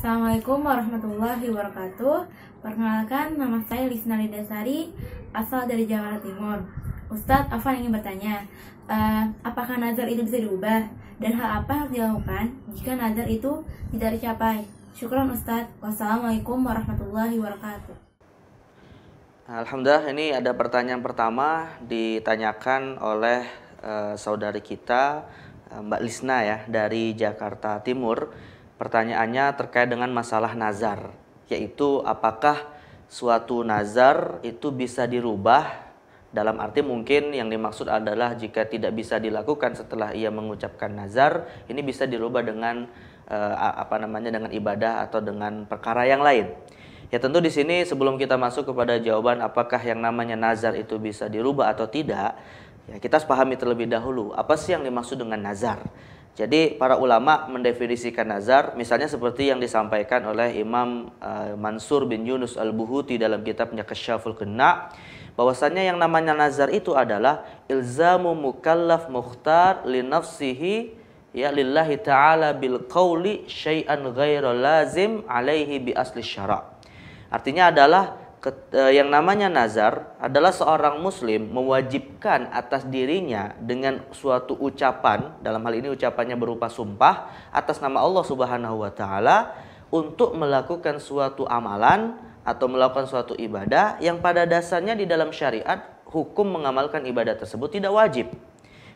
Assalamualaikum warahmatullahi wabarakatuh Perkenalkan nama saya Lisna Lidasari Asal dari Jawa Timur Ustadz Afan ingin bertanya uh, Apakah nazar itu bisa diubah? Dan hal apa yang harus dilakukan jika nazar itu tidak dicapai? Syukran Ustadz Wassalamualaikum warahmatullahi wabarakatuh Alhamdulillah ini ada pertanyaan pertama ditanyakan oleh uh, saudari kita eh, Mbak Lisna ya dari Jakarta Timur Pertanyaannya terkait dengan masalah nazar, yaitu apakah suatu nazar itu bisa dirubah dalam arti mungkin yang dimaksud adalah jika tidak bisa dilakukan setelah ia mengucapkan nazar, ini bisa dirubah dengan eh, apa namanya dengan ibadah atau dengan perkara yang lain. Ya tentu di sini sebelum kita masuk kepada jawaban apakah yang namanya nazar itu bisa dirubah atau tidak, ya kita pahami terlebih dahulu apa sih yang dimaksud dengan nazar. Jadi para ulama mendefinisikan nazar misalnya seperti yang disampaikan oleh Imam eh, Mansur bin Yunus Al-Buhuti dalam kitabnya Kasyaful Kena bahwasanya yang namanya nazar itu adalah ilzamu mukallaf mukhtar li nafsihi ya lillahi taala bil qauli syai'an ghairu lazim alaihi bi asli syara. Artinya adalah Eh, yang namanya nazar adalah seorang muslim mewajibkan atas dirinya dengan suatu ucapan dalam hal ini ucapannya berupa sumpah atas nama Allah Subhanahu wa taala untuk melakukan suatu amalan atau melakukan suatu ibadah yang pada dasarnya di dalam syariat hukum mengamalkan ibadah tersebut tidak wajib.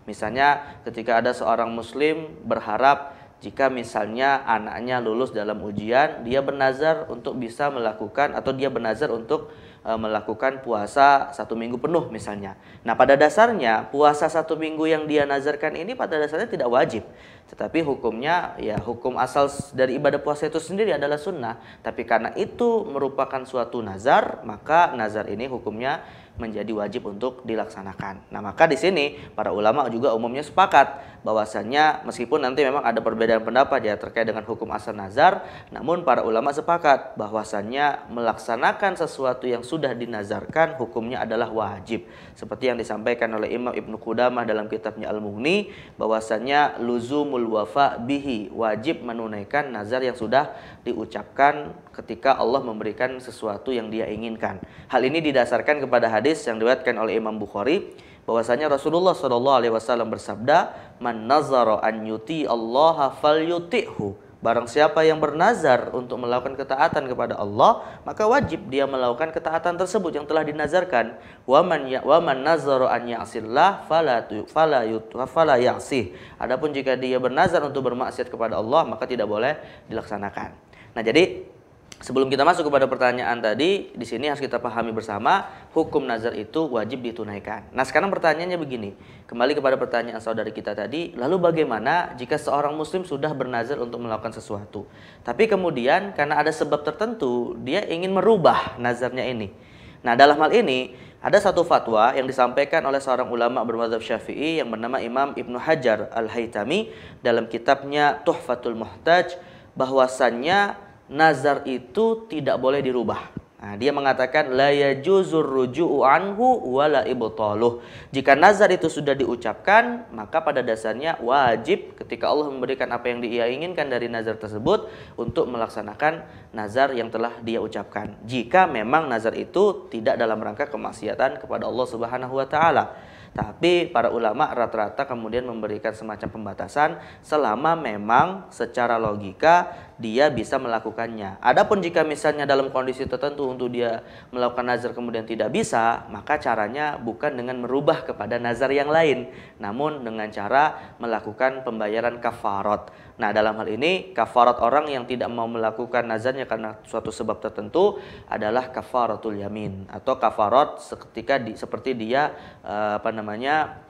Misalnya ketika ada seorang muslim berharap jika misalnya anaknya lulus dalam ujian dia bernazar untuk bisa melakukan atau dia bernazar untuk e, melakukan puasa satu minggu penuh misalnya nah pada dasarnya puasa satu minggu yang dia nazarkan ini pada dasarnya tidak wajib tetapi hukumnya ya hukum asal dari ibadah puasa itu sendiri adalah sunnah tapi karena itu merupakan suatu nazar maka nazar ini hukumnya menjadi wajib untuk dilaksanakan nah maka di sini para ulama juga umumnya sepakat bahwasannya meskipun nanti memang ada perbedaan pendapat ya terkait dengan hukum asal nazar, namun para ulama sepakat bahwasannya melaksanakan sesuatu yang sudah dinazarkan hukumnya adalah wajib. Seperti yang disampaikan oleh Imam Ibnu Qudamah dalam kitabnya Al-Mughni bahwasanya luzumul wafa bihi, wajib menunaikan nazar yang sudah diucapkan ketika Allah memberikan sesuatu yang dia inginkan. Hal ini didasarkan kepada hadis yang diriwayatkan oleh Imam Bukhari bahwasanya Rasulullah Shallallahu alaihi wasallam bersabda, "Man an yuti Allah yuti'hu. Barang siapa yang bernazar untuk melakukan ketaatan kepada Allah, maka wajib dia melakukan ketaatan tersebut yang telah dinazarkan. Wa man ya, wa man an ya'sillah fala tu, fala yut, fala ya'sih. Adapun jika dia bernazar untuk bermaksiat kepada Allah, maka tidak boleh dilaksanakan. Nah, jadi Sebelum kita masuk kepada pertanyaan tadi, di sini harus kita pahami bersama hukum nazar itu wajib ditunaikan. Nah, sekarang pertanyaannya begini. Kembali kepada pertanyaan saudari kita tadi, lalu bagaimana jika seorang muslim sudah bernazar untuk melakukan sesuatu, tapi kemudian karena ada sebab tertentu dia ingin merubah nazarnya ini. Nah, dalam hal ini ada satu fatwa yang disampaikan oleh seorang ulama bermadzhab Syafi'i yang bernama Imam Ibnu Hajar Al-Haitami dalam kitabnya Tuhfatul Muhtaj bahwasannya nazar itu tidak boleh dirubah. Nah, dia mengatakan la yajuzur ruju'u anhu wala ibtaluh. Jika nazar itu sudah diucapkan, maka pada dasarnya wajib ketika Allah memberikan apa yang dia inginkan dari nazar tersebut untuk melaksanakan nazar yang telah dia ucapkan. Jika memang nazar itu tidak dalam rangka kemaksiatan kepada Allah Subhanahu wa taala. Tapi para ulama rata-rata kemudian memberikan semacam pembatasan selama memang secara logika dia bisa melakukannya. Adapun jika misalnya dalam kondisi tertentu untuk dia melakukan nazar kemudian tidak bisa, maka caranya bukan dengan merubah kepada nazar yang lain, namun dengan cara melakukan pembayaran kafarat. Nah, dalam hal ini kafarat orang yang tidak mau melakukan nazarnya karena suatu sebab tertentu adalah kafaratul yamin atau kafarat seketika di, seperti dia eh, apa namanya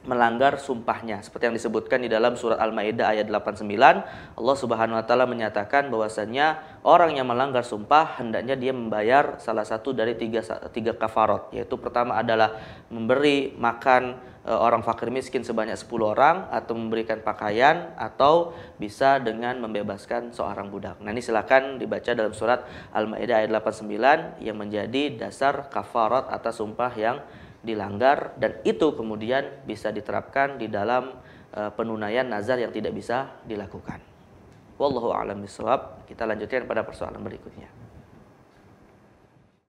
melanggar sumpahnya seperti yang disebutkan di dalam surat Al-Maidah ayat 89 Allah Subhanahu wa taala menyatakan bahwasannya orang yang melanggar sumpah hendaknya dia membayar salah satu dari tiga, tiga kafarat yaitu pertama adalah memberi makan e, orang fakir miskin sebanyak 10 orang atau memberikan pakaian atau bisa dengan membebaskan seorang budak. Nah ini silakan dibaca dalam surat Al-Maidah ayat 89 yang menjadi dasar kafarat atas sumpah yang dilanggar dan itu kemudian bisa diterapkan di dalam uh, penunaian nazar yang tidak bisa dilakukan. Wallahu a'lam bishawab. Kita lanjutkan pada persoalan berikutnya.